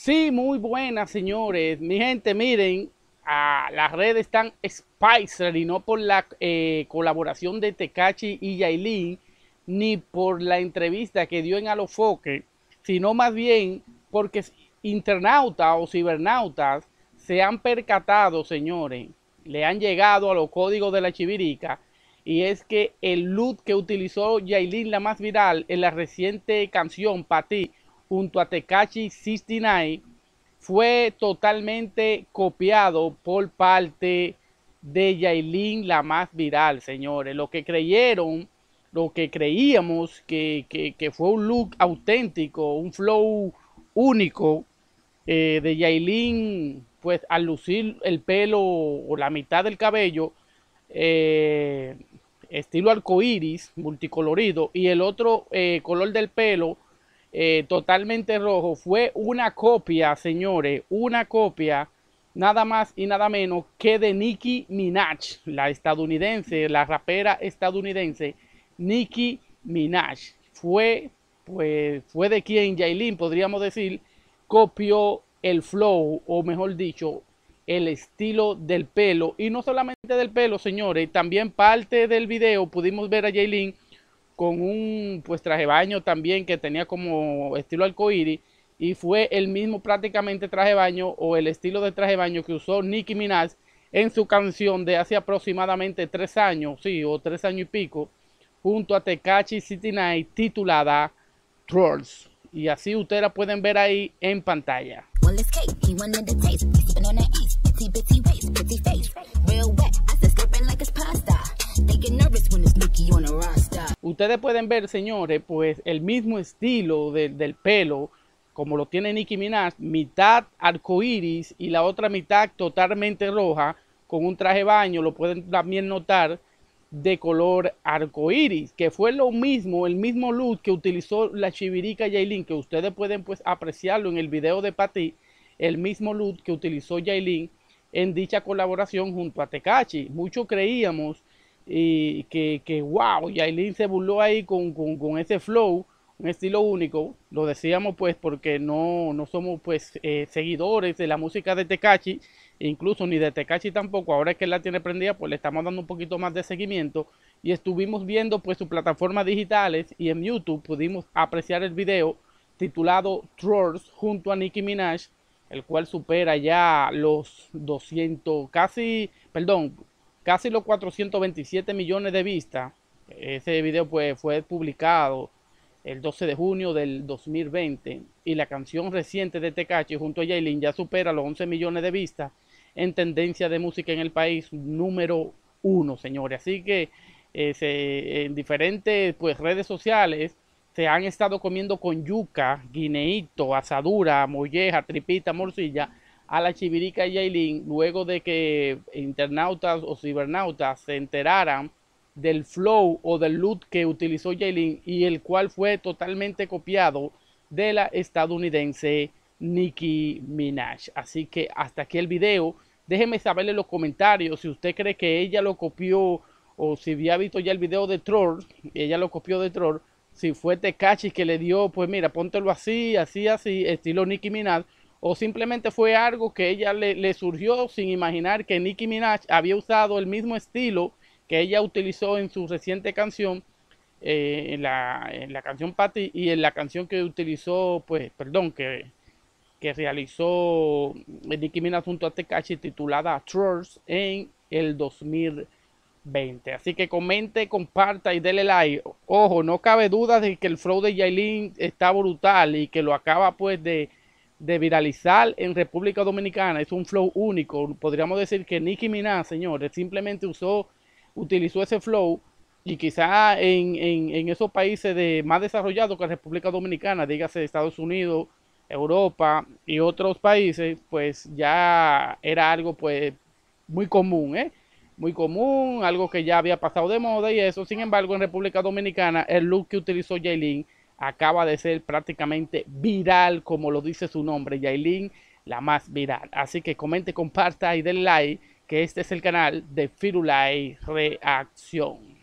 Sí, muy buenas, señores. Mi gente, miren, las redes están Spicer y no por la eh, colaboración de Tecachi y Yailin, ni por la entrevista que dio en Alofoque, sino más bien porque internautas o cibernautas se han percatado, señores, le han llegado a los códigos de la chivirica, y es que el loot que utilizó Yailin, la más viral, en la reciente canción ¿pa ti, junto a Tekachi 69 fue totalmente copiado por parte de Yailin, la más viral, señores. Lo que creyeron, lo que creíamos que, fue un look auténtico, un flow único eh, de Yailin, pues al lucir el pelo o la mitad del cabello, estilo eh, estilo arcoíris, multicolorido, y el otro eh, color del pelo eh, totalmente rojo, fue una copia, señores, una copia, nada más y nada menos que de Nicki Minaj, la estadounidense, la rapera estadounidense, Nicki Minaj. Fue, pues, fue de quien Jailin, podríamos decir, copió el flow, o mejor dicho, el estilo del pelo. Y no solamente del pelo, señores, también parte del video pudimos ver a Jailin con un pues traje baño también que tenía como estilo arcoíris y fue el mismo prácticamente traje baño o el estilo de traje baño que usó Nicki Minaj en su canción de hace aproximadamente tres años, sí, o tres años y pico, junto a Tekachi City Night titulada Trolls. Y así ustedes la pueden ver ahí en pantalla. Ustedes pueden ver, señores, pues el mismo estilo del pelo, como lo tiene Nicki Minaj, mitad arcoíris y la otra mitad totalmente roja, con un traje baño, lo pueden también notar, de color arcoíris, que fue lo mismo, el mismo look que utilizó la chivirica Yailin, que ustedes pueden pues apreciarlo en el video de Pati, el mismo look que utilizó Yailin en dicha colaboración junto a Tecachi. Muchos creíamos y que, que wow, Yailin se burló ahí con, ese flow, un estilo único, lo decíamos pues porque no, somos pues eh, seguidores de la música de Tekachi. incluso ni de Tekachi tampoco, ahora que la tiene prendida pues le estamos dando un poquito más de seguimiento y estuvimos viendo pues sus plataforma digitales y en YouTube pudimos apreciar el video titulado Trolls junto a Nicki Minaj, el cual supera ya los 200, casi, perdón, casi los 427 millones de vistas. Ese video pues, fue publicado el 12 de junio del 2020 y la canción reciente de Tecachi junto a Yailin ya supera los 11 millones de vistas en tendencia de música en el país número uno, señores. Así que eh, en diferentes pues, redes sociales se han estado comiendo con yuca, guineíto, asadura, molleja, tripita, morcilla a la Chivirica y luego de que internautas o cibernautas se enteraran del flow o del loot que utilizó Yailin y el cual fue totalmente copiado de la estadounidense Nicki Minaj. Así que hasta aquí el video. déjeme saber en los comentarios si usted cree que ella lo copió o si había visto ya el video de Troll, ella lo copió de Troll. Si fue Tecachi que le dio, pues mira, póntelo así, así, así, estilo Nicki Minaj o simplemente fue algo que ella le, surgió sin imaginar que Nicki Minaj había usado el mismo estilo que ella utilizó en su reciente canción, eh, en, la, canción Patty y en la canción que utilizó, pues, perdón, que, realizó Nicki Minaj junto a Tekashi titulada Trolls en el 2020. Así que comente, comparta y dele like. Ojo, no cabe duda de que el fraude de Yailin está brutal y que lo acaba pues de de viralizar en República Dominicana. Es un flow único. Podríamos decir que Nicki Minaj, señores, simplemente usó, utilizó ese flow y quizá en, esos países de, más desarrollados que la República Dominicana, dígase Estados Unidos, Europa y otros países, pues ya era algo pues muy común, ¿eh? Muy común, algo que ya había pasado de moda y eso. Sin embargo, en República Dominicana, el look que utilizó Jaylin acaba de ser prácticamente viral, como lo dice su nombre, Yailin, la más viral. Así que comente, comparta y den like, que este es el canal de Firulay Reacción.